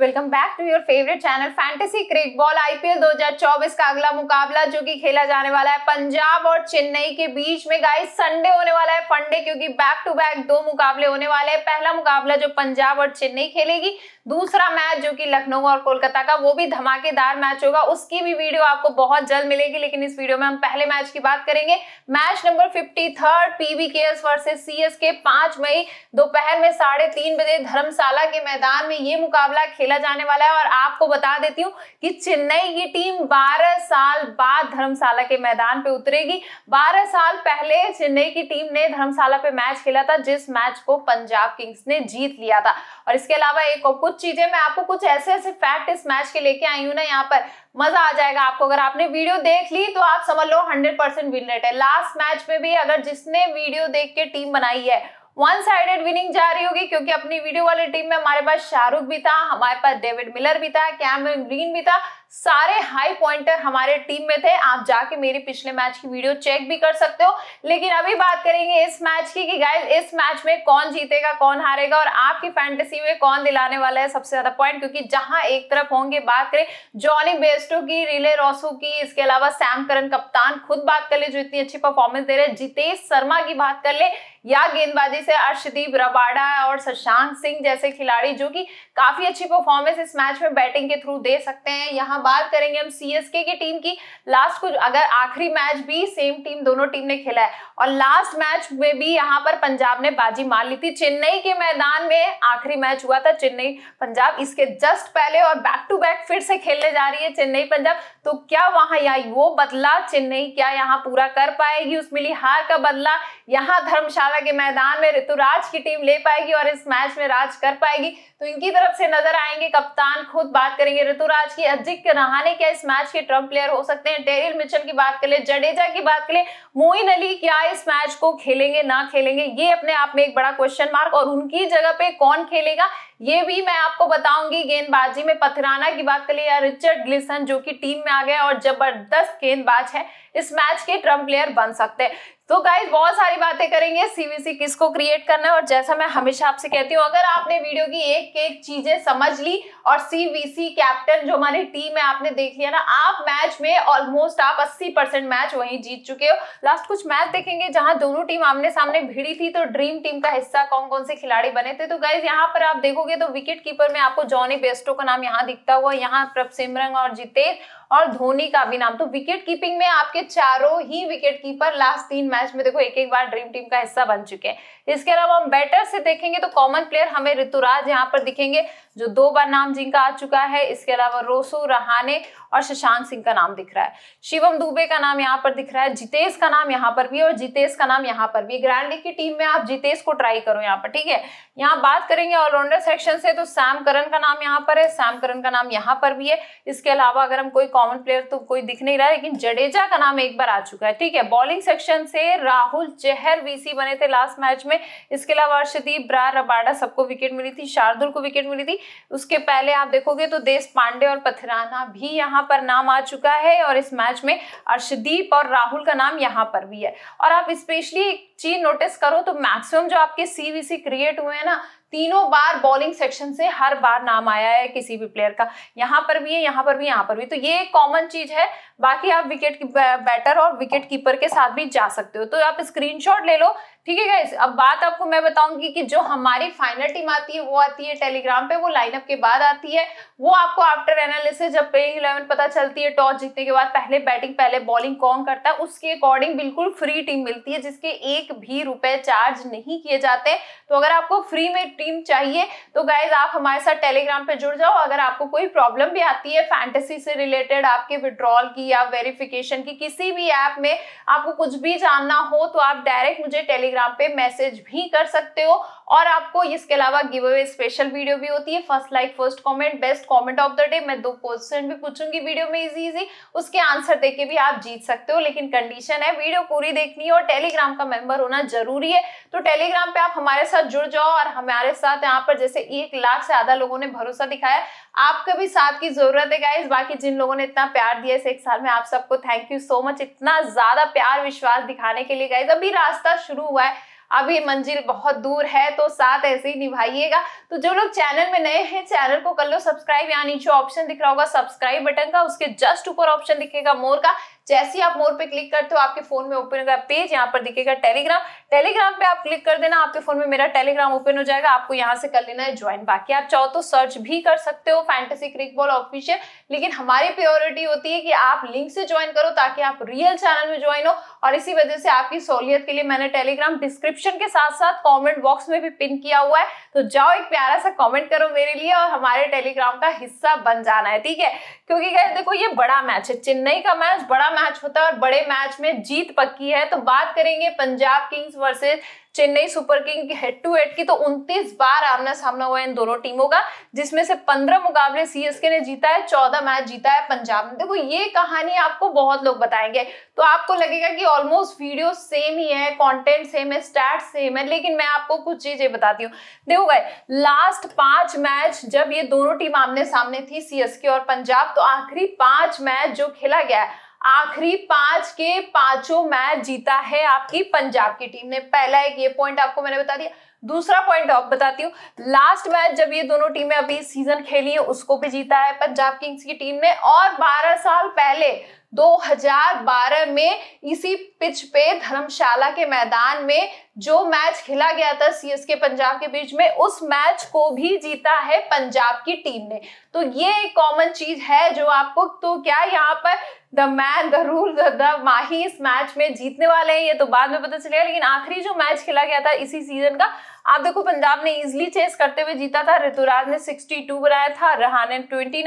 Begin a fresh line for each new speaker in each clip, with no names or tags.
welcome back to your favourite channel fantasy crick ball IPL 2024 का अगला मुकाबला जो कि खेला जाने वाला है पंजाब और चेन्नई के बीच में गाइस संडे होने वाला है फंडे क्योंकि बैक टू बैक दो मुकाबले होने वाले हैं पहला मुकाबला जो पंजाब और चेन्नई खेलेगी दूसरा मैच जो कि लखनऊ और कोलकाता का वो भी धमाकेदार मैच होगा उसकी भी वीडियो आपको बहुत जल्द मिलेगी लेकिन इस वीडियो में हम पहले मैच की बात करेंगे match number fifty third P B S versus C S S पांच मई दोपहर में साढ़े तीन बजे धर्मशाला के मैदान में ये मुकाबला खेला जाने वाला है और आपको बता देती हूँ कि चेन्नई की टीम 12 साल बाद धर्मशाला के मैदान पे उतरेगी 12 साल पहले चेन्नई की टीम ने धर्मशाला पे मैच खेला था जिस मैच को पंजाब किंग्स ने जीत लिया था और इसके अलावा एक और कुछ चीजें मैं आपको कुछ ऐसे ऐसे फैक्ट इस मैच के लेके आई हूँ ना यहाँ पर मजा आ जाएगा आपको अगर आपने वीडियो देख ली तो आप समझ लो हंड्रेड परसेंट विन रेट है लास्ट मैच में भी अगर जिसने वीडियो देख के टीम बनाई है वन साइडेड विनिंग जा रही होगी क्योंकि अपनी वीडियो वाली टीम में हमारे पास शाहरुख भी था हमारे पास डेविड मिलर भी था कैमरन ग्रीन भी था सारे हाई पॉइंटर हमारे टीम में थे आप जाके मेरे पिछले मैच की वीडियो चेक भी कर सकते हो लेकिन अभी बात करेंगे इस मैच की कि गाइस इस मैच में कौन जीतेगा कौन हारेगा और आपकी फैंटेसी में कौन दिलाने वाला है सबसे ज्यादा पॉइंट क्योंकि जहां एक तरफ होंगे बात करें जॉनी बेस्टो की रिले रोसो की इसके अलावा सैम करन कप्तान खुद बात कर ले जो इतनी अच्छी परफॉर्मेंस दे रहे हैं जितेश शर्मा की बात कर ले या गेंदबाजी से अर्शदीप रबाडा और शशांक सिंह जैसे खिलाड़ी जो कि काफी अच्छी परफॉर्मेंस इस मैच में बैटिंग के थ्रू दे सकते हैं यहाँ बात करेंगे हम सीएसके की टीम की लास्ट कुछ अगर आखिरी मैच भी सेम टीम दोनों टीम ने खेला है और लास्ट मैच में भी यहाँ पर पंजाब ने बाजी मार ली थी चेन्नई के मैदान में आखिरी मैच हुआ था चेन्नई पंजाब इसके जस्ट पहले और बैक टू बैक फिर से खेलने जा रही है चेन्नई पंजाब तो क्या वहां या वो बदला चेन्नई क्या यहाँ पूरा कर पाएगी उस मिली हार का बदला यहाँ धर्मशाला के मैदान में ऋतुराज की टीम ले पाएगी और इस मैच में राज कर पाएगी तो इनकी तरफ से नजर आएंगे कप्तान खुद बात करेंगे ऋतुराज की अजिंक्य रहाने क्या इस मैच के ट्रम्प प्लेयर हो सकते हैं टेरिल मिचल की बात कर ले जडेजा की बात कर ले मोइन अली क्या इस मैच को खेलेंगे ना खेलेंगे ये अपने आप में एक बड़ा क्वेश्चन मार्क और उनकी जगह पे कौन खेलेगा ये भी मैं आपको बताऊंगी गेंदबाजी में पथराना की बात करिए या रिचर्ड ग्लिसन जो कि टीम में आ गए और जबरदस्त गेंदबाज है इस मैच के ट्रम्प प्लेयर बन सकते हैं तो गाइज बहुत सारी बातें करेंगे सीवीसी किसको क्रिएट करना है और जैसा मैं हमेशा आपसे कहती हूँ अगर आपने वीडियो की एक एक चीजें समझ ली और सीवीसी कैप्टन जो हमारी टीम है आपने देख लिया ना आप मैच में ऑलमोस्ट आप 80 परसेंट मैच वहीं जीत चुके हो लास्ट कुछ मैच देखेंगे जहां दोनों टीम आमने सामने भिड़ी थी तो ड्रीम टीम का हिस्सा कौन कौन से खिलाड़ी बने थे तो गाइज यहाँ पर आप देखोगे देखोगे तो विकेट कीपर में आपको जॉनी बेस्टो का नाम यहाँ दिखता हुआ यहाँ सिमरंग और जितेश और धोनी का भी नाम तो विकेट कीपिंग में आपके चारों ही विकेट कीपर लास्ट तीन मैच में देखो एक एक बार ड्रीम टीम का हिस्सा बन चुके हैं इसके अलावा हम बैटर से देखेंगे तो कॉमन प्लेयर हमें ऋतुराज यहाँ पर दिखेंगे जो दो बार नाम जिनका आ चुका है इसके अलावा रोसो रहाने और शशांक सिंह का नाम दिख रहा है शिवम दुबे का नाम यहाँ पर दिख रहा है जितेश का नाम यहाँ पर भी और जितेश का नाम यहाँ पर भी ग्रैंड लीग की टीम में आप जितेश को ट्राई करो यहाँ पर ठीक है यहाँ बात करेंगे ऑलराउंडर सेक्शन से तो सैम करन का नाम यहाँ पर है सैम करन का नाम यहाँ पर भी है इसके अलावा अगर हम कोई कॉमन प्लेयर तो कोई दिख नहीं रहा लेकिन जडेजा का नाम एक बार आ चुका है ठीक है बॉलिंग सेक्शन से राहुल चहर वीसी बने थे लास्ट मैच में इसके अलावा अर्षदीप ब्रा रबाडा सबको विकेट मिली थी शार्दुल को विकेट मिली थी उसके पहले आप देखोगे तो देश पांडे और पथराना भी यहाँ पर नाम आ चुका है और इस मैच में अर्षदीप और राहुल का नाम यहाँ पर भी है और आप स्पेशली एक चीज नोटिस करो तो मैक्सिमम जो आपके सीवीसी क्रिएट हुए हैं ना तीनों बार बॉलिंग सेक्शन से हर बार नाम आया है किसी भी प्लेयर का यहाँ पर भी है यहाँ पर भी यहाँ पर भी तो ये एक कॉमन चीज है बाकी आप विकेट बैटर और विकेट कीपर के साथ भी जा सकते हो तो आप स्क्रीनशॉट ले लो ठीक है गाइस अब बात आपको मैं बताऊंगी कि जो हमारी फाइनल टीम आती है वो आती है टेलीग्राम पे वो लाइनअप के बाद आती है वो आपको आफ्टर एनालिसिस जब प्लेइंग इलेवन पता चलती है टॉस जीतने के बाद पहले बैटिंग पहले बॉलिंग कौन करता है उसके अकॉर्डिंग बिल्कुल फ्री टीम मिलती है जिसके एक भी रुपए चार्ज नहीं किए जाते तो अगर आपको फ्री में टीम चाहिए तो गाइज आप हमारे साथ टेलीग्राम पे जुड़ जाओ अगर आपको कोई प्रॉब्लम भी आती है फैंटेसी से रिलेटेड आपके विड्रॉल की या वेरिफिकेशन की किसी भी ऐप में आपको कुछ भी जानना हो तो आप डायरेक्ट मुझे टेलीग्राम टेलीग्राम पे मैसेज भी कर सकते हो और आपको इसके अलावा गिव अवे स्पेशल वीडियो भी होती है first like first comment best comment of the day मैं दो क्वेश्चन भी पूछूंगी वीडियो में इजी इजी उसके आंसर देके भी आप जीत सकते हो लेकिन कंडीशन है वीडियो पूरी देखनी है और टेलीग्राम का मेंबर होना जरूरी है तो टेलीग्राम पे आप हमारे साथ जुड़ जाओ और हमारे साथ यहाँ पर जैसे एक लाख से ज्यादा लोगों ने भरोसा दिखाया आपका भी साथ की जरूरत है गाइज बाकी जिन लोगों ने इतना प्यार दिया इस एक साल में आप सबको थैंक यू सो मच इतना ज्यादा प्यार विश्वास दिखाने के लिए गाइज अभी रास्ता शुरू हुआ हुआ है अभी मंजिल बहुत दूर है तो साथ ऐसे ही निभाइएगा तो जो लोग चैनल में नए हैं चैनल को कर लो सब्सक्राइब या नीचे ऑप्शन दिख रहा होगा सब्सक्राइब बटन का उसके जस्ट ऊपर ऑप्शन दिखेगा मोर का जैसे ही आप मोर पे क्लिक करते हो आपके फोन में ओपन होगा पेज यहाँ पर दिखेगा टेलीग्राम टेलीग्राम पे आप क्लिक कर देना आपके फोन में मेरा टेलीग्राम ओपन हो जाएगा आपको यहाँ से कर लेना है ज्वाइन बाकी आप चाहो तो सर्च भी कर सकते हो फैंटेसी क्रिक बॉल ऑफिशियल लेकिन हमारी प्योरिटी होती है कि आप लिंक से ज्वाइन करो ताकि आप रियल चैनल में ज्वाइन हो और इसी वजह से आपकी सहूलियत के लिए मैंने टेलीग्राम डिस्क्रिप्शन के साथ साथ कॉमेंट बॉक्स में भी पिन किया हुआ है तो जाओ एक प्यारा सा कॉमेंट करो मेरे लिए और हमारे टेलीग्राम का हिस्सा बन जाना है ठीक है क्योंकि देखो ये बड़ा मैच है चेन्नई का मैच बड़ा मैच होता है और बड़े मैच में जीत पक्की है तो बात करेंगे Punjab Kings versus Chennai Super King head to head की तो 29 बार आमना सामना हुआ है इन दोनों टीमों का जिसमें से 15 मुकाबले सीएसके ने जीता है 14 मैच जीता है पंजाब ने देखो ये कहानी आपको बहुत लोग बताएंगे तो आपको लगेगा कि ऑलमोस्ट वीडियो सेम ही है कंटेंट सेम है स्टैट सेम है लेकिन मैं आपको कुछ चीजें बताती हूँ देखो गए लास्ट पांच मैच जब ये दोनों टीम आमने सामने थी सीएसके और पंजाब तो आखिरी पांच मैच जो खेला गया है आखिरी पांच के पांचों मैच जीता है आपकी पंजाब की टीम ने पहला एक ये पॉइंट आपको मैंने बता दिया दूसरा पॉइंट आप बताती हूँ लास्ट मैच जब ये दोनों टीमें अभी सीजन खेली है उसको भी जीता है पंजाब किंग्स की टीम ने और 12 साल पहले 2012 में इसी पिच पे धर्मशाला के मैदान में जो मैच खेला गया था सीएसके पंजाब के बीच में उस मैच को भी जीता है पंजाब की टीम ने तो ये एक कॉमन चीज है जो आपको तो क्या यहाँ पर the man the rule the Mahi इस मैच में जीतने वाले हैं ये तो बाद में पता चलेगा लेकिन आखिरी जो मैच खेला गया था इसी सीजन का आप देखो पंजाब ने इजिली चेस करते हुए जीता था ऋतुराज ने 62 बनाया था रहाने 29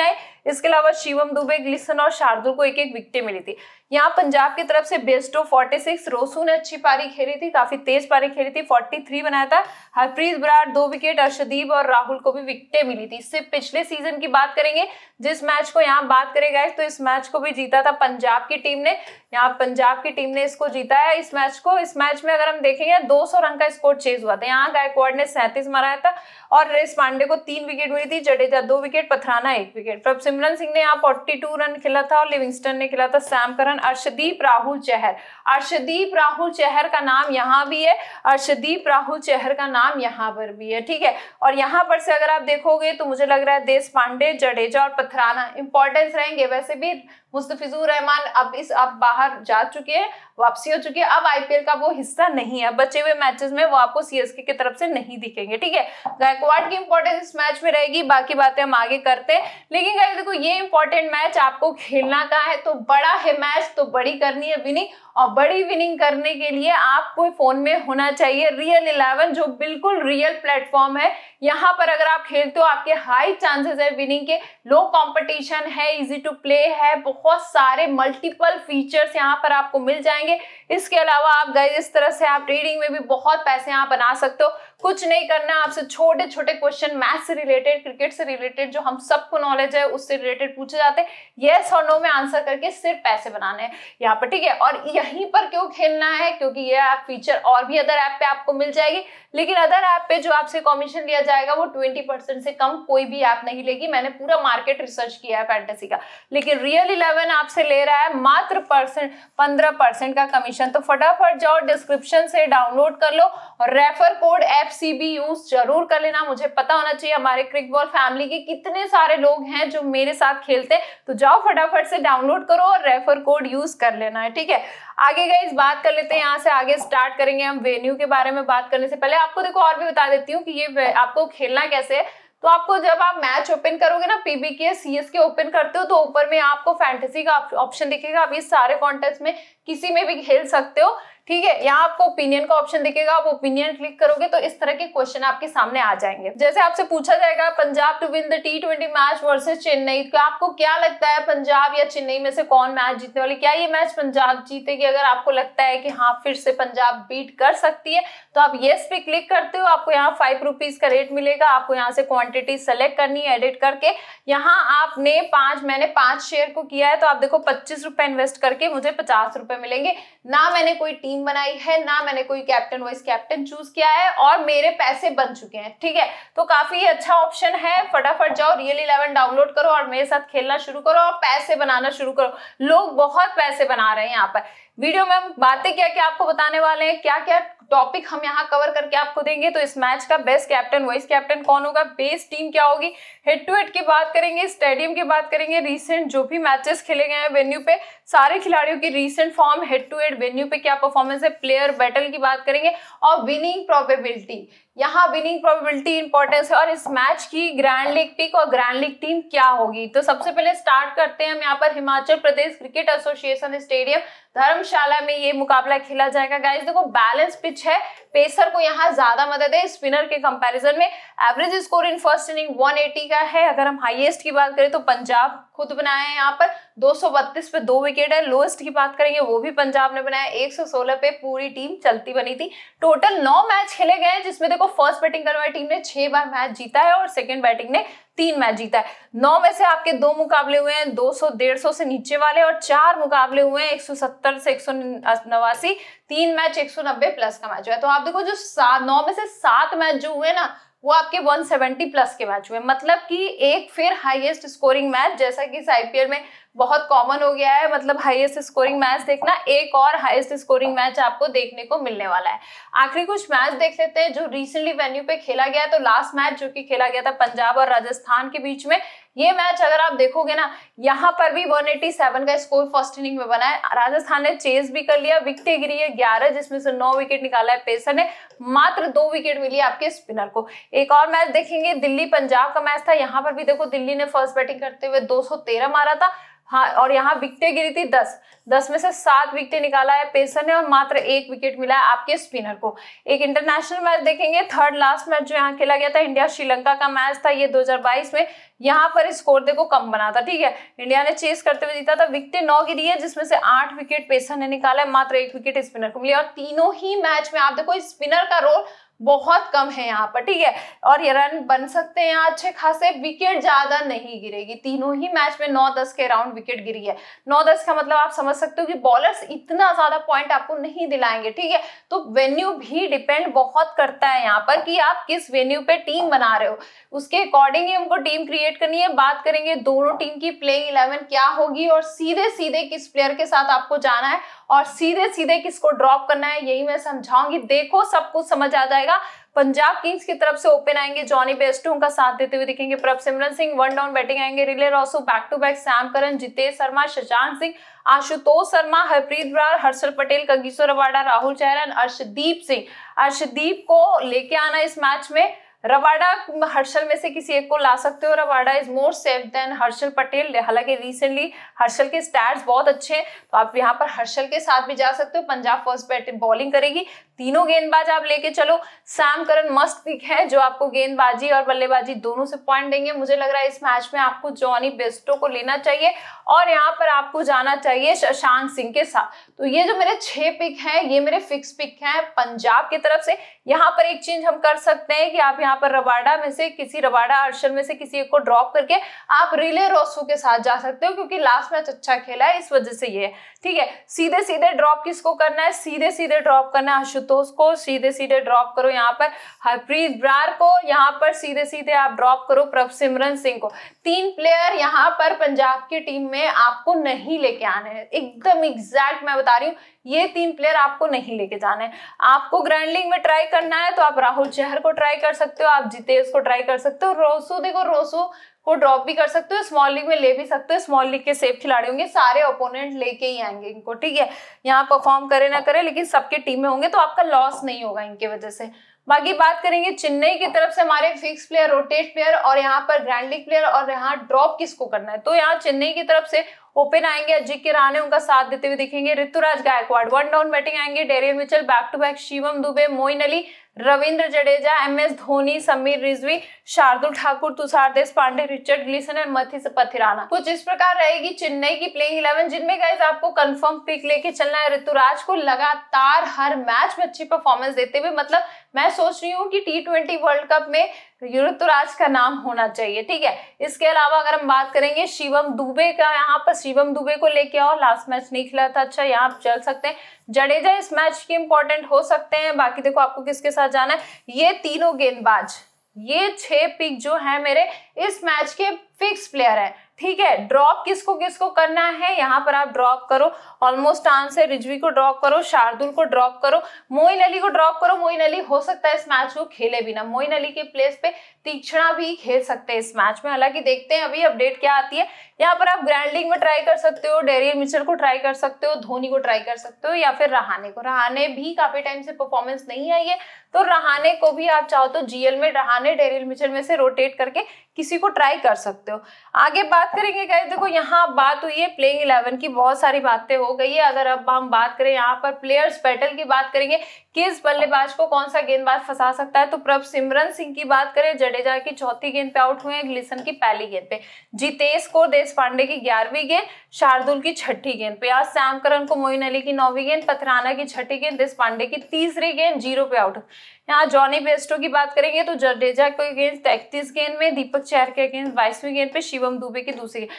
इसके अलावा शिवम दुबे ग्लिसन और शार्दुल को एक एक विकटें मिली थी यहाँ पंजाब की तरफ से बेस्टो 46 रोसू ने अच्छी पारी खेली थी काफी तेज पारी खेली थी 43 बनाया था हरप्रीत बराड़ दो विकेट अर्शदीप और राहुल को भी विकेटें मिली थी इससे पिछले सीजन की बात करेंगे जिस मैच को यहाँ बात करेगा तो इस मैच को भी जीता था पंजाब की टीम ने यहाँ पंजाब की टीम ने इसको जीता है इस मैच को इस मैच में अगर हम देखेंगे दो रन का स्कोर चेज हुआ था यहाँ गायकवाड़ ने सैंतीस माराया था और रेस पांडे को तीन विकेट मिली थी जडेजा दो विकेट पथराना एक विकेट प्रभ सिमरन सिंह ने यहाँ फोर्टी रन खेला था और लिविंगस्टन ने खेला था सैम करन कौन अर्शदीप राहुल चहर अर्शदीप राहुल चहर का नाम यहाँ भी है अर्शदीप राहुल चहर का नाम यहाँ पर भी है ठीक है और यहाँ पर से अगर आप देखोगे तो मुझे लग रहा है देश पांडे जडेजा और पथराना इंपॉर्टेंस रहेंगे वैसे भी मुस्तफिजुर रहमान अब इस अब बाहर जा चुके हैं वापसी हो चुकी है अब आईपीएल का वो हिस्सा नहीं है बचे हुए मैचेस में वो आपको सीएसके की तरफ से नहीं दिखेंगे ठीक है गायकवाड की इंपॉर्टेंस इस मैच में रहेगी बाकी बातें हम आगे करते हैं लेकिन गाइस देखो ये इंपॉर्टेंट मैच आपको खेलना का है तो बड़ा है मैच कैश तो बड़ी करनी है विनिंग और बड़ी विनिंग करने के लिए आपको फोन में होना चाहिए रियल इलेवन जो बिल्कुल रियल प्लेटफॉर्म है यहाँ पर अगर आप खेलते हो आपके हाई चांसेस है विनिंग के लो कंपटीशन है इजी टू प्ले है बहुत सारे मल्टीपल फीचर्स यहाँ पर आपको मिल जाएंगे इसके अलावा आप गए इस तरह से आप ट्रेडिंग में भी बहुत पैसे यहाँ बना सकते हो कुछ नहीं करना आपसे छोटे छोटे क्वेश्चन मैथ से रिलेटेड क्रिकेट से रिलेटेड जो हम सबको नॉलेज है उससे रिलेटेड पूछे जाते हैं येस और नो में आंसर करके सिर्फ पैसे बनाना आसान है यहाँ पर ठीक है और यहीं पर क्यों खेलना है क्योंकि ये ऐप फीचर और भी अदर ऐप पे आपको मिल जाएगी लेकिन अदर ऐप पे जो आपसे कमीशन लिया जाएगा वो ट्वेंटी परसेंट से कम कोई भी ऐप नहीं लेगी मैंने पूरा मार्केट रिसर्च किया है फैंटेसी का लेकिन रियल इलेवन आपसे ले रहा है मात्र परसेंट पंद्रह परसेंट का कमीशन तो फटाफट जाओ डिस्क्रिप्शन से डाउनलोड कर लो और रेफर कोड एफ यूज जरूर कर लेना मुझे पता होना चाहिए हमारे क्रिकबॉल फैमिली के कितने सारे लोग हैं जो मेरे साथ खेलते हैं तो जाओ फटाफट से डाउनलोड करो और रेफर कोड वर्ड यूज कर लेना है ठीक है आगे गए बात कर लेते हैं यहाँ से आगे स्टार्ट करेंगे हम वेन्यू के बारे में बात करने से पहले आपको देखो और भी बता देती हूँ कि ये आपको खेलना कैसे है तो आपको जब आप मैच ओपन करोगे ना पीबी के सी ओपन करते हो तो ऊपर में आपको फैंटेसी का ऑप्शन दिखेगा अभी सारे कॉन्टेस्ट में किसी में भी खेल सकते हो ठीक है यहाँ आपको ओपिनियन का ऑप्शन दिखेगा आप ओपिनियन क्लिक करोगे तो इस तरह के क्वेश्चन आपके सामने आ जाएंगे जैसे आपसे पूछा जाएगा Punjab to win the T twenty match versus Chennai तो आपको क्या लगता है पंजाब या चेन्नई में से कौन मैच जीतने वाले क्या ये मैच पंजाब जीतेगी अगर आपको लगता है कि हाँ फिर से पंजाब बीट कर सकती है तो आप येस पे क्लिक करते हो आपको यहाँ फाइव रुपीज का रेट मिलेगा आपको यहाँ से क्वांटिटी सेलेक्ट करनी है एडिट करके यहाँ आपने पांच मैंने पांच शेयर को किया है तो आप देखो पच्चीस रुपए इन्वेस्ट करके मुझे पचास रुपए हुए मिलेंगे ना मैंने कोई टीम बनाई है ना मैंने कोई कैप्टन वाइस कैप्टन चूज किया है और मेरे पैसे बन चुके हैं ठीक है तो काफी अच्छा ऑप्शन है फटाफट जाओ रियल इलेवन डाउनलोड करो और मेरे साथ खेलना शुरू करो और पैसे बनाना शुरू करो लोग बहुत पैसे बना रहे हैं यहाँ पर वीडियो में हम बातें क्या क्या आपको बताने वाले हैं क्या क्या टॉपिक हम यहाँ कवर करके आपको देंगे तो इस मैच का बेस्ट कैप्टन वाइस कैप्टन कौन होगा बेस टीम क्या होगी हेड टू हेड की बात करेंगे स्टेडियम की बात करेंगे रिसेंट जो भी मैचेस खेले गए हैं वेन्यू पे सारे खिलाड़ियों की recent form head to head venue पे क्या परफॉर्मेंस है प्लेयर बैटल की बात करेंगे और विनिंग प्रोबेबिलिटी यहाँ विनिंग प्रोबेबिलिटी इंपॉर्टेंस है और इस मैच की ग्रैंड लीग पिक और ग्रैंड लीग टीम क्या होगी तो सबसे पहले स्टार्ट करते हैं हम यहाँ पर Himachal Pradesh cricket association stadium Dharamshala में ये मुकाबला खेला जाएगा गाइस देखो बैलेंस पिच है पेसर को यहाँ ज्यादा मदद है स्पिनर के कंपैरिजन में average score in first inning 180 का है अगर हम हाईएस्ट की बात करें तो पंजाब खुद बनाया हैं यहाँ पर 232 पे दो विकेट है लोएस्ट की बात करेंगे वो भी पंजाब ने बनाया 116 पे पूरी टीम चलती बनी थी टोटल नौ मैच खेले गए जिसमें देखो फर्स्ट बैटिंग करने वाली टीम ने छह बार मैच जीता है और सेकेंड बैटिंग ने तीन मैच जीता है नौ में से आपके दो मुकाबले हुए हैं दो सौ डेढ़ सौ से नीचे वाले और चार मुकाबले हुए हैं एक सौ सत्तर से एक सौ नवासी तीन मैच एक सौ नब्बे प्लस का मैच हुआ है तो आप देखो जो सात नौ में से सात मैच जो हुए ना वो आपके 170 प्लस के मैच हुए मतलब कि एक फिर हाईएस्ट स्कोरिंग मैच जैसा कि इस आईपीएल में बहुत कॉमन हो गया है मतलब हाईएस्ट स्कोरिंग मैच देखना एक और हाईएस्ट स्कोरिंग मैच आपको देखने को मिलने वाला है आखिरी कुछ मैच देख लेते हैं जो रिसेंटली वेन्यू पे खेला गया तो लास्ट मैच जो कि खेला गया था पंजाब और राजस्थान के बीच में ये मैच अगर आप देखोगे ना यहाँ पर भी 187 का स्कोर फर्स्ट इनिंग में बना है राजस्थान ने चेस भी कर लिया विकटे गिरी है ग्यारह जिसमें से नौ विकेट निकाला है पेसर ने मात्र दो विकेट मिली आपके स्पिनर को एक और मैच देखेंगे दिल्ली पंजाब का मैच था यहाँ पर भी देखो दिल्ली ने फर्स्ट बैटिंग करते हुए 213 मारा था हाँ और यहाँ विकटें गिरी थी दस दस में से सात विकटें निकाला है पेसर ने और मात्र एक विकेट मिला है आपके स्पिनर को एक इंटरनेशनल मैच देखेंगे थर्ड लास्ट मैच जो यहाँ खेला गया था इंडिया श्रीलंका का मैच था ये 2022 में यहाँ पर स्कोर देखो कम बना था ठीक है इंडिया ने चेस करते हुए जीता था विकटें नौ गिरी है जिसमें से आठ विकेट पेसर ने निकाला है मात्र एक विकेट स्पिनर को मिली और तीनों ही मैच में आप देखो स्पिनर का रोल बहुत कम है यहाँ पर ठीक है और ये रन बन सकते हैं अच्छे खासे विकेट ज्यादा नहीं गिरेगी तीनों ही मैच में नौ दस के राउंड विकेट गिरी है नौ दस का मतलब आप समझ सकते हो कि बॉलर्स इतना ज्यादा पॉइंट आपको नहीं दिलाएंगे ठीक है तो वेन्यू भी डिपेंड बहुत करता है यहाँ पर कि आप किस वेन्यू पे टीम बना रहे हो उसके अकॉर्डिंग ही हमको टीम क्रिएट करनी है बात करेंगे दोनों टीम की प्लेइंग इलेवन क्या होगी और सीधे सीधे किस प्लेयर के साथ आपको जाना है और सीधे सीधे किसको ड्रॉप करना है यही मैं समझाऊंगी देखो सब कुछ समझ आ जाएगा जाएगा पंजाब किंग्स की तरफ से ओपन आएंगे जॉनी बेस्टो उनका साथ देते हुए दिखेंगे Prabhsimran Singh one down batting आएंगे Rilee Rossouw back to back Sam Curran Jitesh Sharma Shashank Singh Ashutosh Sharma Harpreet Brar Harshal Patel Kagiso अवाडा राहुल चैरन अर्षदीप सिंह अर्षदीप को लेके आना इस मैच में रवाडा हर्षल में से किसी एक को ला सकते हो Rabada is more safe than Harshal Patel हालांकि रिसेंटली हर्षल के स्टैट्स बहुत अच्छे हैं तो आप यहाँ पर हर्षल के साथ भी जा सकते हो पंजाब फर्स्ट बैटिंग बॉलिंग करेगी तीनों गेंदबाज आप लेके चलो सैम करन मस्त पिक है जो आपको गेंदबाजी और बल्लेबाजी दोनों से पॉइंट देंगे मुझे लग रहा है इस मैच में आपको जॉनी बेस्टो को लेना चाहिए और यहाँ पर आपको जाना चाहिए शशांक सिंह के साथ तो ये जो मेरे छह पिक हैं ये मेरे फिक्स पिक हैं पंजाब की तरफ से यहाँ पर एक चीज हम कर सकते हैं कि आप यहाँ पर रबाडा में से किसी रबाडा अर्शन में से किसी एक को ड्रॉप करके आप रिले रोसो के साथ जा सकते हो क्योंकि लास्ट मैच अच्छा खेला है इस वजह से ये ठीक है सीधे सीधे ड्रॉप किसको करना है सीधे सीधे ड्रॉप करना है आशुतोष को सीधे सीधे ड्रॉप करो यहाँ पर हरप्रीत ब्रार को यहाँ पर सीधे सीधे आप ड्रॉप करो प्रभ सिमरन सिंह को तीन प्लेयर यहाँ पर पंजाब की टीम में आपको नहीं लेके आने हैं एकदम एग्जैक्ट मैं बता रही हूँ ये तीन प्लेयर आपको नहीं लेके जाने है आपको ग्रैंड लीग में ट्राई करना है तो आप राहुल चहर को ट्राई कर सकते हो आप जितेश को ट्राई कर सकते हो रोसू देखो रोसू वो ड्रॉप भी कर सकते हो स्मॉल लीग में ले भी सकते हो स्मॉल लीग के सेफ खिलाड़ी होंगे सारे ओपोनेंट लेके ही आएंगे इनको ठीक है यहाँ परफॉर्म करे ना करे लेकिन सबके टीम में होंगे तो आपका लॉस नहीं होगा इनकी वजह से बाकी बात करेंगे चेन्नई की तरफ से हमारे फिक्स प्लेयर रोटेट प्लेयर और यहाँ पर ग्रैंड लीग प्लेयर और यहाँ ड्रॉप किसको करना है तो यहाँ चेन्नई की तरफ से ओपन आएंगे के राणे उनका साथ देते हुए दिखेंगे Ruturaj Gaikwad one down batting आएंगे Daryl Mitchell back to back Shivam Dube Moeen Ali Ravindra Jadeja M S Dhoni Sameer Rizvi Shardul Thakur Tushar Deshpande Richard Gleeson and Matheesha Pathirana कुछ तो इस प्रकार रहेगी चेन्नई की प्लेइंग इलेवन जिनमें गाइज आपको कंफर्म पिक लेके चलना है ऋतुराज को लगातार हर मैच में अच्छी परफॉर्मेंस देते हुए मतलब मैं सोच रही हूँ कि टी ट्वेंटी वर्ल्ड कप में ऋतुराज तो का नाम होना चाहिए ठीक है इसके अलावा अगर हम बात करेंगे शिवम दुबे का यहाँ पर शिवम दुबे को लेके आओ लास्ट मैच नहीं खिला था अच्छा यहाँ आप चल सकते हैं जडेजा इस मैच के इंपॉर्टेंट हो सकते हैं बाकी देखो आपको किसके साथ जाना है ये तीनों गेंदबाज ये छह पिक जो है मेरे इस मैच के फिक्स प्लेयर हैं ठीक है ड्रॉप किसको किसको करना है यहाँ पर आप ड्रॉप करो ऑलमोस्ट आंसर रिजवी को ड्रॉप करो शार्दुल को ड्रॉप करो मोइन अली को ड्रॉप करो मोइन अली हो सकता है इस मैच को खेले बिना मोइन अली के प्लेस पे तीक्षणा भी खेल सकते हैं इस मैच में हालांकि देखते हैं अभी अपडेट क्या आती है यहाँ पर आप ग्रैंडिंग में ट्राई कर सकते हो डेरियल मिचर को ट्राई कर सकते हो धोनी को ट्राई कर सकते हो या फिर रहाने को रहाने भी काफी टाइम से परफॉर्मेंस नहीं आई है तो रहाने को भी आप चाहो तो जीएल में रहाने डेरियल मिचर में से रोटेट करके किसी को ट्राई कर सकते हो आगे बात करेंगे गए देखो यहाँ बात हुई है प्लेइंग इलेवन की बहुत सारी बातें हो गई है अगर अब हम बात करें यहाँ पर प्लेयर्स बैटल की बात करेंगे किस बल्लेबाज को कौन सा गेंदबाज फंसा सकता है तो प्रभ सिमरन सिंह की बात करें जडेजा की चौथी गेंद पे आउट हुए हैं ग्लिसन की पहली गेंद पे जितेश को देश पांडे की ग्यारहवीं गेंद शार्दुल की छठी गेंद पे आज सैमकरण को मोइन अली की नौवीं गेंद पथराना की छठी गेंद देश पांडे की तीसरी गेंद जीरो पे आउट यहाँ जॉनी बेस्टो की बात करेंगे तो जडेजा के अगेंस्ट इकतीस गेंद में दीपक चैर के अगेंस्ट बाईसवीं गेंद पे शिवम दुबे की दूसरी गेंद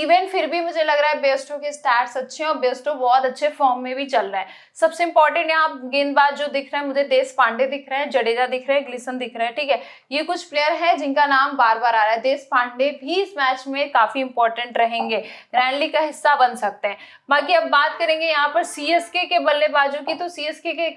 इवन फिर भी मुझे लग रहा है बेस्टो के स्टार्स अच्छे हैं और बेस्टो बहुत अच्छे फॉर्म में भी चल रहा है सबसे इंपॉर्टेंट यहाँ गेंदबाज जो दिख रहा है मुझे देश पांडे दिख रहे हैं जडेजा दिख रहे हैं ग्लिसन दिख रहा है ठीक है ये कुछ प्लेयर है जिनका नाम बार बार आ रहा है देश पांडे भी इस मैच में काफी इंपॉर्टेंट रहेंगे रैंडली का हिस्सा बन सकते हैं बाकी अब बात करेंगे यहाँ पर सीएसके के बल्लेबाजों की तो सीएसके के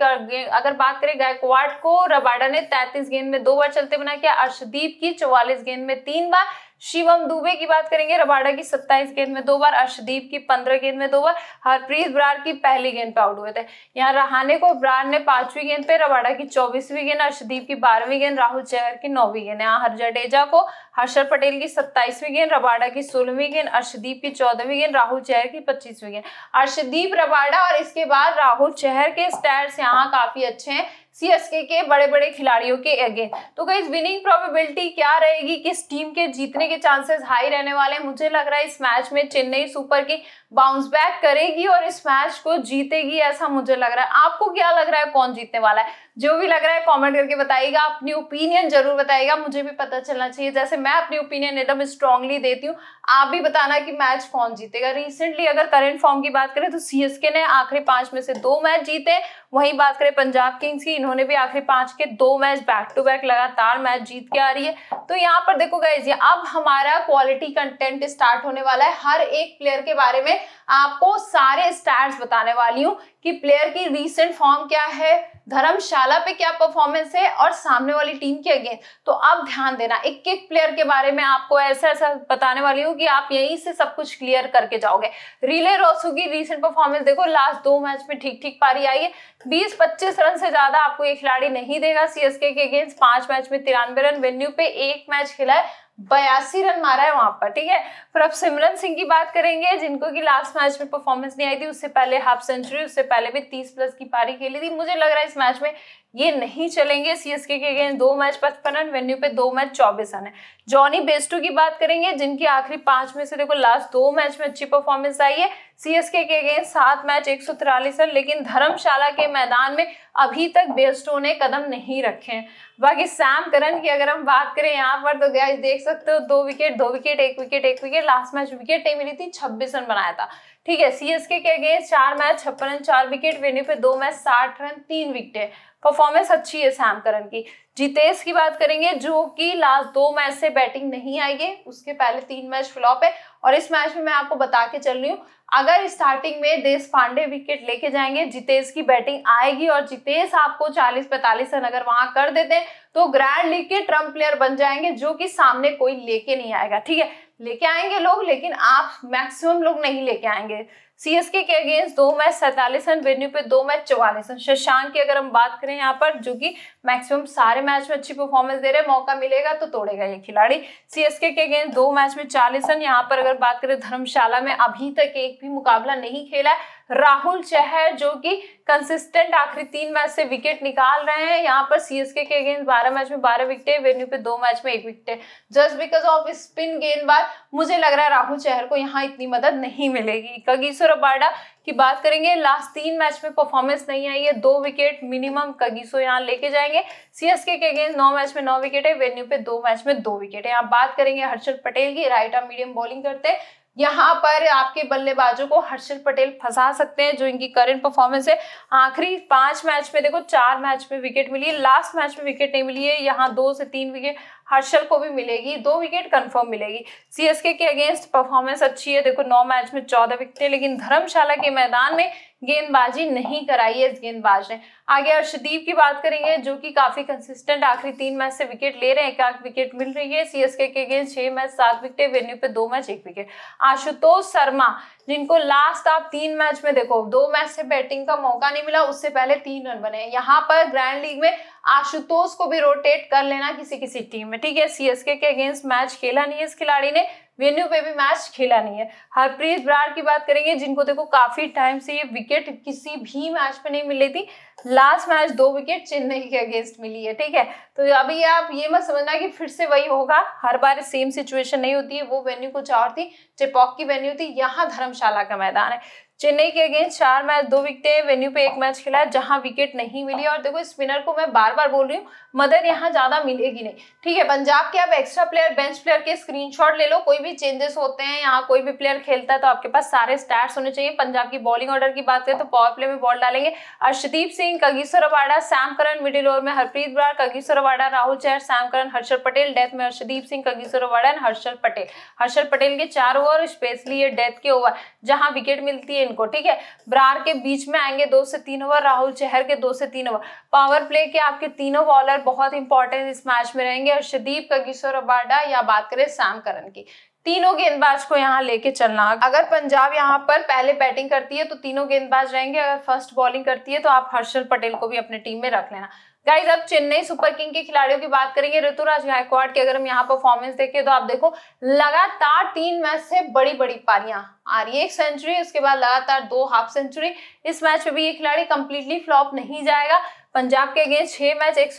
अगर बात करें गायकवाड़ को रबाडा ने 33 गेंद में दो बार चलते बना किया अर्शदीप की 44 गेंद में तीन बार शिवम दुबे की बात करेंगे रबाडा की 27 गेंद में दो बार अर्शदीप की 15 गेंद में दो बार हरप्रीत ब्रार की पहली गेंद पे आउट हुए थे यहाँ रहाने को ब्रार ने पांचवी गेंद पे रबाडा की चौबीसवीं गेंद अर्शदीप की बारहवीं गेंद राहुल चहर की नौवीं गेंद यहाँ हर जडेजा को हर्षर पटेल की सत्ताईसवीं गेंद रबाडा की सोलहवीं गेंद अर्शदीप की चौदहवीं गेंद राहुल चहर की पच्चीसवीं गेंद अर्शदीप रबाडा और इसके बाद राहुल चहर के स्टैट्स यहाँ काफी अच्छे हैं सीएसके के बड़े बड़े खिलाड़ियों के अगेन तो कई विनिंग प्रोबेबिलिटी क्या रहेगी किस टीम के जीतने के चांसेस हाई रहने वाले हैं मुझे लग रहा है इस मैच में Chennai Super King bounce back करेगी और इस मैच को जीतेगी ऐसा मुझे लग रहा है आपको क्या लग रहा है कौन जीतने वाला है जो भी लग रहा है कमेंट करके बताइएगा अपनी ओपिनियन जरूर बताइएगा मुझे भी पता चलना चाहिए जैसे मैं अपनी ओपिनियन एकदम स्ट्रांगली देती हूँ आप भी बताना कि मैच कौन जीतेगा रिसेंटली अगर करंट फॉर्म की बात करें तो सीएसके ने आखिरी पांच में से दो मैच जीते वहीं बात करें पंजाब किंग्स की इन्होंने भी आखिरी पांच के दो मैच बैक टू बैक लगातार मैच जीत के आ रही है तो यहाँ पर देखो गाइज अब हमारा क्वालिटी कंटेंट स्टार्ट होने वाला है हर एक प्लेयर के बारे में आपको सारे स्टार्स बताने वाली हूँ कि प्लेयर की रीसेंट फॉर्म क्या है धर्मशाला पे क्या परफॉर्मेंस है और सामने वाली टीम के अगेंस्ट तो आप ध्यान देना एक एक प्लेयर के बारे में आपको ऐसा ऐसा बताने वाली हूँ कि आप यहीं से सब कुछ क्लियर करके जाओगे रिले रोसू की रीसेंट परफॉर्मेंस देखो लास्ट दो मैच में ठीक ठीक पारी आई है बीस पच्चीस रन से ज्यादा आपको ये खिलाड़ी नहीं देगा सीएसके के अगेंस्ट पांच मैच में तिरानवे रन वेन्यू पे एक मैच खिलाए बयासी रन मारा है वहां पर ठीक है फिर अब सिमरन सिंह की बात करेंगे जिनको कि लास्ट मैच में परफॉर्मेंस नहीं आई थी उससे पहले हाफ सेंचुरी उससे पहले भी तीस प्लस की पारी खेली थी मुझे लग रहा है इस मैच में ये नहीं चलेंगे सीएसके के अगेंस्ट दो मैच पचपन रन वेन्यू पे दो मैच चौबीस रन है जॉनी बेस्टू की बात करेंगे जिनकी आखिरी पांच में से देखो लास्ट दो मैच में अच्छी परफॉर्मेंस आई है सीएसके के अगेंस्ट सात मैच एक रन लेकिन धर्मशाला के मैदान में अभी तक बेस्टो ने कदम नहीं रखे हैं बाकी सैम करन की अगर हम बात करें यहाँ पर तो गैस देख सकते हो दो विकेट दो विकेट एक विकेट एक wicket last match wicket team मिली थी छब्बीस रन बनाया था ठीक है सीएसके के अगेंस्ट चार मैच छप्पन रन चार विकेट वेन्यू पे दो मैच साठ रन तीन विकेट परफॉर्मेंस अच्छी है सैम करन की जितेश की बात करेंगे जो कि लास्ट दो मैच से बैटिंग नहीं आई है उसके पहले तीन मैच फ्लॉप है और इस मैच में मैं आपको बता के चल रही हूँ अगर स्टार्टिंग में देश पांडे विकेट लेके जाएंगे जितेश की बैटिंग आएगी और जितेश आपको 40-45 रन अगर वहां कर देते हैं तो ग्रैंड लीग के ट्रम्प प्लेयर बन जाएंगे जो कि सामने कोई लेके नहीं आएगा ठीक है लेके आएंगे लोग लेकिन आप मैक्सिमम लोग नहीं लेके आएंगे सीएसके के अगेंस्ट दो मैच सैतालीस रन वेन्यू पे दो मैच चौवालीस रन शशांक की अगर हम बात करें यहाँ पर जो कि मैक्सिमम सारे मैच में अच्छी परफॉर्मेंस दे रहे हैं मौका मिलेगा तो तोड़ेगा ये खिलाड़ी सीएसके के अगेंस्ट दो मैच में चालीस रन यहाँ पर अगर बात करें धर्मशाला में अभी तक एक भी मुकाबला नहीं खेला है राहुल चहर जो कि कंसिस्टेंट आखिरी तीन मैच से विकेट निकाल रहे हैं यहाँ पर सीएसके के अगेंस्ट बारह मैच में बारह है वेन्यू पे दो मैच में एक wicket just because of spin गेंदबाज मुझे लग रहा है राहुल चहर को यहाँ इतनी मदद नहीं मिलेगी कगी सौरभ बारडा की बात करेंगे लास्ट तीन मैच में परफॉर्मेंस नहीं आई है दो विकेट मिनिमम कगीसो यहाँ लेके जाएंगे सीएसके के अगेंस्ट नौ मैच में नौ विकेट है वेन्यू पे दो मैच में दो विकेट है यहाँ बात करेंगे हर्षल पटेल की राइट आर्म मीडियम बॉलिंग करते हैं यहाँ पर आपके बल्लेबाजों को हर्षल पटेल फंसा सकते हैं जो इनकी करंट परफॉर्मेंस है आखिरी पांच मैच में देखो चार मैच में विकेट मिली है लास्ट मैच में विकेट नहीं मिली है यहाँ दो से तीन विकेट हर्षल को भी मिलेगी दो विकेट कंफर्म मिलेगी सीएसके के अगेंस्ट परफॉर्मेंस अच्छी है देखो नौ मैच में चौदह विकेटें लेकिन धर्मशाला के मैदान में गेंदबाजी नहीं कराई है इस गेंदबाज ने आगे अर्षदीप की बात करेंगे जो कि काफी कंसिस्टेंट आखिरी तीन मैच से विकेट ले रहे हैं एक विकेट मिल रही है सीएसके के अगेंस्ट छह मैच सात विकेट वेन्यू पे दो मैच एक विकेट आशुतोष शर्मा जिनको लास्ट आप तीन मैच में देखो दो मैच से बैटिंग का मौका नहीं मिला उससे पहले तीन रन बने यहाँ पर ग्रैंड लीग में आशुतोष को भी रोटेट कर लेना किसी किसी टीम में ठीक है सीएसके के अगेंस्ट मैच खेला नहीं है इस खिलाड़ी ने वेन्यू पे भी मैच खेला नहीं है हरप्रीत ब्रार की बात करेंगे जिनको देखो काफी टाइम से ये विकेट किसी भी मैच में नहीं मिल रही थी लास्ट मैच दो विकेट चेन्नई के अगेंस्ट मिली है ठीक है तो अभी आप ये मत समझना कि फिर से वही होगा हर बार सेम सिचुएशन नहीं होती है वो वेन्यू कुछ और थी चिपॉक की वेन्यू थी यहाँ धर्मशाला का मैदान है चेन्नई के अगेंस्ट चार मैच दो विकेट वेन्यू पे एक मैच खेला है जहां विकेट नहीं मिली और देखो स्पिनर को मैं बार बार बोल रही हूँ मदर यहाँ ज़्यादा मिलेगी नहीं ठीक है पंजाब के आप एक्स्ट्रा प्लेयर बेंच प्लेयर के स्क्रीनशॉट ले लो कोई भी चेंजेस होते हैं यहाँ कोई भी प्लेयर खेलता है तो आपके पास सारे स्टार्ट होने चाहिए पंजाब की बॉलिंग ऑर्डर की बात करें तो पावर प्ले में बॉल डालेंगे अर्शदीप सिंह सिंह कगीसरवाड़ा सोरावाड़ा करण मिडिल ओवर में Harpreet Brar Kagiso Rabada Rahul Chahar Sam Curran Harshal Patel death में हर्षदीप सिंह कगीसरवाड़ा एंड हर्षल पटेल हर्षल पटेल के चार ओवर स्पेशली ये डेथ के ओवर जहां विकेट मिलती है इनको ठीक है बरार के बीच में आएंगे दो से तीन ओवर राहुल चेहर के दो से तीन ओवर पावर प्ले के आपके तीनों बॉलर बहुत इंपॉर्टेंट इस मैच में रहेंगे हर्षदीप कगीसरवाड़ा या बात करें श्याम करण की तीनों गेंदबाज को यहाँ लेके चलना अगर पंजाब यहाँ पर पहले बैटिंग करती है तो तीनों गेंदबाज रहेंगे अगर फर्स्ट बॉलिंग करती है तो आप हर्षल पटेल को भी अपने टीम में रख लेना गाइज अब चेन्नई सुपर किंग के खिलाड़ियों की बात करेंगे ऋतुराज गायकवाड़ की अगर हम यहाँ परफॉर्मेंस देखें तो आप देखो लगातार तीन मैच से बड़ी बड़ी पारियां आ रही है एक सेंचुरी उसके बाद लगातार दो हाफ सेंचुरी इस मैच में भी ये खिलाड़ी कंप्लीटली फ्लॉप नहीं जाएगा पंजाब के अगेंस्ट छह मैच एक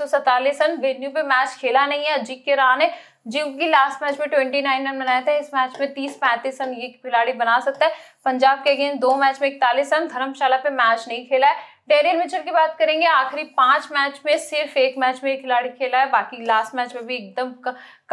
रन वेन्यू पे मैच खेला नहीं है अजीत के रहा ने जो की लास्ट मैच में ट्वेंटी नाइन रन बनाया था इस मैच में तीस पैंतीस रन ये खिलाड़ी बना सकता है पंजाब के अगेंस्ट दो मैच में इकतालीस रन धर्मशाला पे मैच नहीं खेला है डेरियल मिचर की बात करेंगे आखिरी पांच मैच में सिर्फ एक मैच में एक खिलाड़ी खेला है बाकी लास्ट मैच में भी एकदम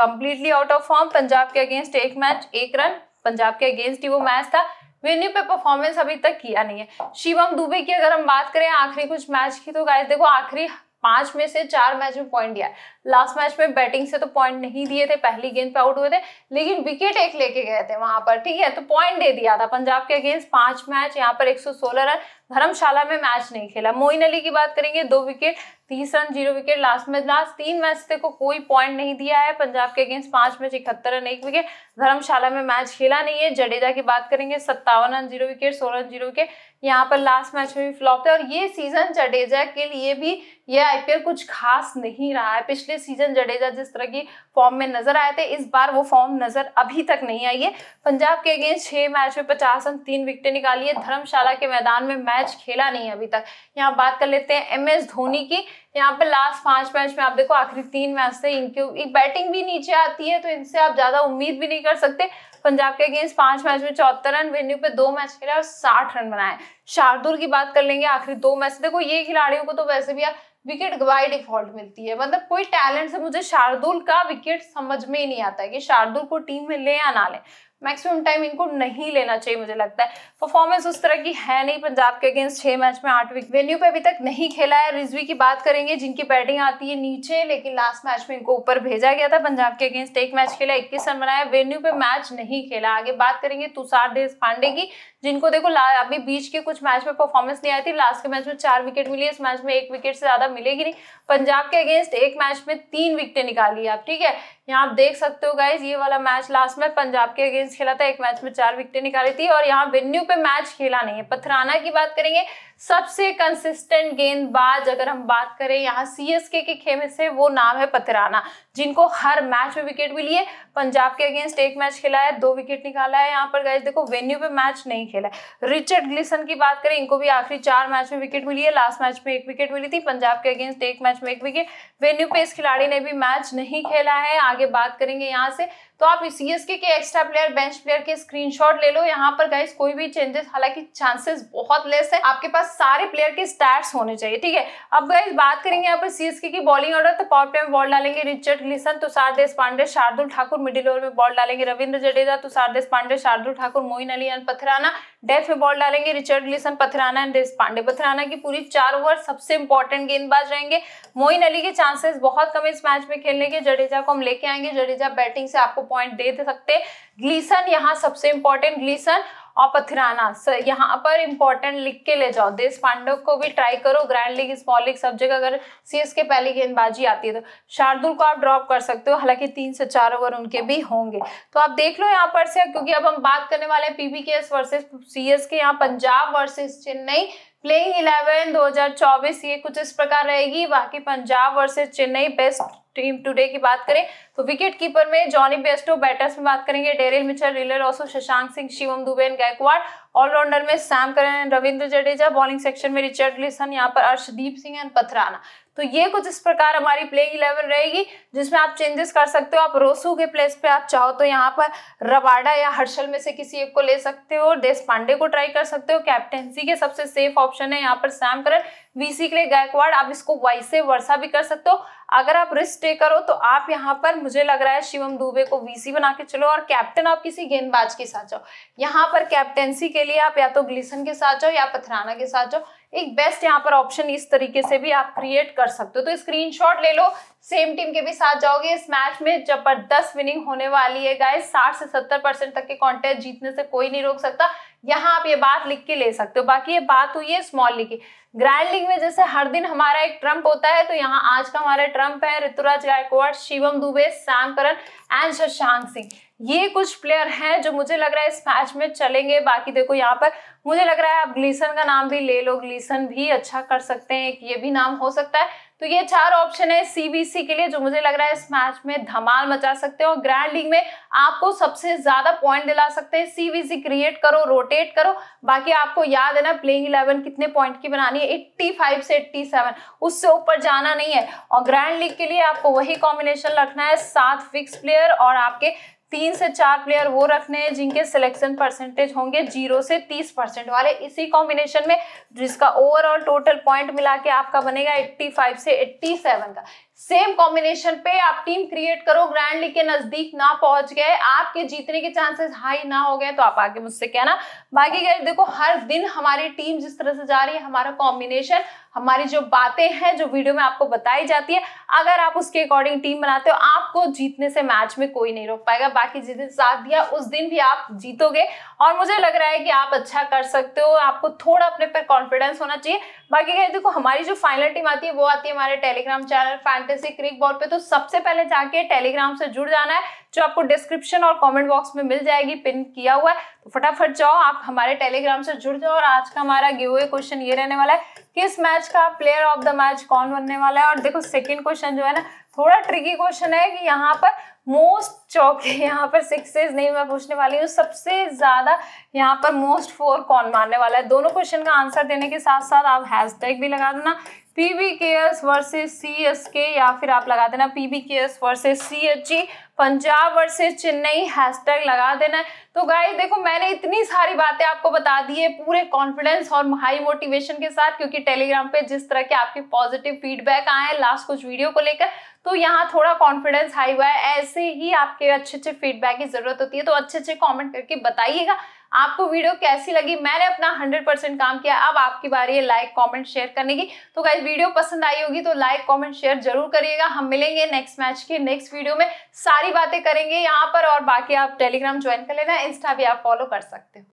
completely out of form Punjab के अगेंस्ट एक मैच एक रन पंजाब के अगेंस्ट ही वो मैच था वेन्यू पे परफॉर्मेंस अभी तक किया नहीं है शिवम दुबे की अगर हम बात करें आखिरी कुछ मैच की तो गाय देखो आखिरी पांच में से चार मैच में पॉइंट दिया लास्ट मैच में बैटिंग से तो पॉइंट नहीं दिए थे पहली गेंद पे आउट हुए थे लेकिन विकेट एक लेके गए थे वहां पर ठीक है तो पॉइंट दे दिया था पंजाब के अगेंस्ट पांच मैच यहाँ पर 116 रन धर्मशाला में मैच नहीं खेला मोइन अली की बात करेंगे दो विकेट तीस रन जीरो विकेट लास्ट में लास्ट तीन मैच तक को कोई पॉइंट नहीं दिया है पंजाब के अगेंस्ट पांच मैच इकहत्तर रन एक विकेट धर्मशाला में मैच खेला नहीं है जडेजा की बात करेंगे सत्तावन रन जीरो विकेट सोलह रन जीरो विकेट यहाँ पर लास्ट मैच में भी फ्लॉप थे और ये सीजन जडेजा के लिए भी ये आईपीएल कुछ खास नहीं रहा है पिछले सीजन जडेजा जिस तरह की फॉर्म में नजर आए थे इस बार वो फॉर्म नजर अभी तक नहीं आई है पंजाब के अगेंस्ट छह मैच में पचास रन तीन विकेटें निकाली है धर्मशाला के मैदान में मैच मैच खेला नहीं है अभी तक यहाँ बात कर लेते हैं एम एस धोनी की यहाँ पे लास्ट पांच मैच में आप देखो आखिरी तीन मैच से एक बैटिंग भी नीचे आती है तो इनसे आप ज़्यादा उम्मीद भी नहीं कर सकते पंजाब के अगेंस्ट पांच मैच में चौहत्तर रन वेन्यू पे दो मैच खेला और साठ रन बनाए शार्दुल की बात कर लेंगे आखिरी दो मैच देखो ये खिलाड़ियों को तो वैसे भी विकेट गवाई डिफॉल्ट मिलती है मतलब कोई टैलेंट से मुझे शार्दुल का विकेट समझ में ही नहीं आता है कि शार्दुल को टीम में ले या ना ले मैक्सिमम टाइम इनको नहीं लेना चाहिए मुझे लगता है परफॉर्मेंस उस तरह की है नहीं पंजाब के अगेंस्ट छः मैच में आठ विकेट वेन्यू पे अभी तक नहीं खेला है रिजवी की बात करेंगे जिनकी बैटिंग आती है नीचे लेकिन लास्ट मैच में इनको ऊपर भेजा गया था पंजाब के अगेंस्ट एक मैच खेला इक्कीस रन बनाया वेन्यू पे मैच नहीं खेला आगे बात करेंगे तुषार देश पांडे की जिनको देखो अभी बीच के कुछ मैच में परफॉर्मेंस नहीं आई थी लास्ट के मैच में चार विकेट मिली इस मैच में एक विकेट से ज़्यादा मिलेगी नहीं पंजाब के अगेंस्ट एक मैच में तीन विकेटें निकाली आप ठीक है यहाँ आप देख सकते हो गाइज ये वाला मैच लास्ट में पंजाब के अगेंस्ट खेला था एक मैच में चार विकेटें निकाली थी और यहाँ वेन्यू पे मैच खेला नहीं है पथराना की बात करेंगे सबसे कंसिस्टेंट गेंदबाज अगर हम बात करें यहाँ सी एस के खेमे से वो नाम है पथराना जिनको हर मैच में विकेट मिली है पंजाब के अगेंस्ट एक मैच खेला है दो विकेट निकाला है यहाँ पर गए देखो वेन्यू पे मैच नहीं खेला है रिचर्ड ग्लिसन की बात करें इनको भी आखिरी चार मैच में विकेट मिली है लास्ट मैच में एक विकेट मिली थी पंजाब के अगेंस्ट एक मैच में एक विकेट वेन्यू पे इस खिलाड़ी ने भी मैच नहीं खेला है आगे बात करेंगे यहाँ से तो आप एस के एक्स्ट्रा प्लेयर बेंच प्लेयर के शॉट ले लो यहाँ पर गाइस कोई भी चेंजेस हालांकि चांसेस बहुत लेस है आपके पास सारे प्लेयर के स्टैट्स होने चाहिए ठीक है अब गाइस बात करेंगे यहाँ पर सीएसके की बॉलिंग ऑर्डर तो पावर प्ले में बॉल डालेंगे Richard Gleeson Tushar Deshpande Shardul Thakur middle over में बॉल डालेंगे Ravindra Jadeja Tushar Deshpande Shardul Thakur Moeen Ali and Pathirana death में बॉल डालेंगे Richard Gleeson Pathirana and Deshpande पथराना की पूरी चार ओवर सबसे इंपॉर्टेंट गेंदबाज रहेंगे मोइन अली के चांसेस बहुत कम इस मैच में खेलने के जडेजा को हम लेके आएंगे जडेजा बैटिंग से आपको पॉइंट दे सकते ग्लीसन यहाँ सबसे इंपॉर्टेंट ग्लीसन और पथराना यहाँ पर इंपॉर्टेंट लिख के ले जाओ देश पांडव को भी ट्राई करो ग्रैंड लीग स्मॉल लीग सब जगह अगर सीएस के पहले गेंदबाजी आती है तो शार्दुल को आप ड्रॉप कर सकते हो हालांकि तीन से चार ओवर उनके भी होंगे तो आप देख लो यहाँ पर से क्योंकि अब हम बात करने वाले हैं पीबी के S versus C S K यहाँ Punjab versus Chennai playing eleven 2024 ये कुछ इस प्रकार रहेगी बाकी Punjab versus Chennai best team today की बात करें तो विकेट कीपर में जॉनी बेस्टो बैटर्स में बात करेंगे Daryl Mitchell Rilee Rossouw Shashank Singh Shivam Dube Gaikwad all-rounder में Sam Curran Ravindra Jadeja bowling section में रिचर्ड लिसन यहाँ पर अर्शदीप सिंह एंड पथराना तो ये कुछ इस प्रकार हमारी प्लेइंग इलेवन रहेगी जिसमें आप चेंजेस कर सकते हो आप रोसू के प्लेस पे आप चाहो तो यहाँ पर रबाडा या हर्षल में से किसी एक को ले सकते हो देश पांडे को ट्राई कर सकते हो कैप्टेंसी के सबसे सेफ ऑप्शन है यहाँ पर सैम करन वीसी के लिए गायकवाड़ आप इसको से वर्षा भी कर सकते हो अगर आप रिस्क टे करो तो आप यहाँ पर मुझे लग रहा है शिवम दुबे को वीसी बना के चलो और कैप्टन आप किसी गेंदबाज के साथ जाओ यहाँ पर कैप्टेंसी के लिए आप या तो ग्लिसन के साथ जाओ या पथराना के साथ जाओ एक बेस्ट यहाँ पर ऑप्शन इस तरीके से भी आप क्रिएट कर सकते हो तो स्क्रीन ले लो सेम टीम के भी साथ जाओगे इस मैच में जबरदस्त विनिंग होने वाली है गाय 60 से 70 परसेंट तक के कॉन्टेस्ट जीतने से कोई नहीं रोक सकता यहाँ आप ये बात लिख के ले सकते हो बाकी ये बात हुई है स्मॉल लीग की ग्रैंड लीग में जैसे हर दिन हमारा एक ट्रंप होता है तो यहाँ आज का हमारा ट्रंप है ऋतुराज गायकवाड़ शिवम दुबे सैम एंड शशांक सिंह ये कुछ प्लेयर हैं जो मुझे लग रहा है इस मैच में चलेंगे बाकी देखो यहाँ पर मुझे लग रहा है आप ग्लीसन का नाम भी ले लो ग्लीसन भी अच्छा कर सकते हैं ये भी नाम हो सकता है तो ये चार ऑप्शन है सीबीसी के लिए जो मुझे लग रहा है इस मैच में धमाल मचा सकते हैं और ग्रैंड लीग में आपको सबसे ज्यादा पॉइंट दिला सकते हैं सीबीसी क्रिएट करो रोटेट करो बाकी आपको याद है ना प्लेइंग इलेवन कितने पॉइंट की बनानी है फाइव से सेवन उससे ऊपर जाना नहीं है और ग्रैंड लीग के लिए आपको वही कॉम्बिनेशन रखना है सात फिक्स प्लेयर और आपके तीन से चार प्लेयर वो रखने हैं जिनके सिलेक्शन परसेंटेज होंगे जीरो से तीस परसेंट वाले इसी कॉम्बिनेशन में जिसका ओवरऑल टोटल पॉइंट मिला के आपका बनेगा एट्टी फाइव से एट्टी सेवन का सेम कॉम्बिनेशन पे आप टीम क्रिएट करो ग्रैंड लीग के नजदीक ना पहुंच गए आपके जीतने के चांसेस हाई ना हो गए तो आप आगे मुझसे कहना बाकी गए देखो हर दिन हमारी टीम जिस तरह से जा रही है हमारा कॉम्बिनेशन हमारी जो बातें हैं जो वीडियो में आपको बताई जाती है अगर आप उसके अकॉर्डिंग टीम बनाते हो आपको जीतने से मैच में कोई नहीं रोक पाएगा बाकी जिस दिन साथ दिया उस दिन भी आप जीतोगे और मुझे लग रहा है कि आप अच्छा कर सकते हो आपको थोड़ा अपने पर कॉन्फिडेंस होना चाहिए बाकी क्या देखो हमारी जो फाइनल टीम आती है वो आती है हमारे Telegram channel fantasy crick ball पे तो सबसे पहले जाके टेलीग्राम से जुड़ जाना है जो आपको डिस्क्रिप्शन और कमेंट बॉक्स में मिल जाएगी पिन किया हुआ है तो फटाफट जाओ आप हमारे टेलीग्राम से जुड़ जाओ और आज का हमारा गिव हुए क्वेश्चन ये रहने वाला है किस मैच का प्लेयर ऑफ द मैच कौन बनने वाला है और देखो सेकेंड क्वेश्चन जो है ना थोड़ा ट्रिकी क्वेश्चन है कि यहाँ पर मोस्ट चौके यहाँ पर सिक्सेज नहीं मैं पूछने वाली हूँ सबसे ज़्यादा यहाँ पर मोस्ट फोर कौन मारने वाला है दोनों क्वेश्चन का आंसर देने के साथ साथ आप हैशटैग भी लगा देना P V K S versus C S K या फिर आप लगा देना P V K S versus C H G Punjab versus Chennai hashtag लगा देना है तो गाइस देखो मैंने इतनी सारी बातें आपको बता दी है पूरे कॉन्फिडेंस और हाई मोटिवेशन के साथ क्योंकि टेलीग्राम पे जिस तरह के आपके पॉजिटिव फीडबैक आए हैं लास्ट कुछ वीडियो को लेकर तो यहाँ थोड़ा कॉन्फिडेंस हाई हुआ है ऐसे ही आपके अच्छे अच्छे फीडबैक की ज़रूरत होती है तो अच्छे अच्छे कॉमेंट करके बताइएगा आपको वीडियो कैसी लगी मैंने अपना 100% काम किया अब आपकी बारी है लाइक कमेंट शेयर करने की तो गाइज वीडियो पसंद आई होगी तो लाइक कमेंट शेयर जरूर करिएगा हम मिलेंगे नेक्स्ट मैच के नेक्स्ट वीडियो में सारी बातें करेंगे यहाँ पर और बाकी आप टेलीग्राम ज्वाइन कर लेना इंस्टा भी आप फॉलो कर सकते हो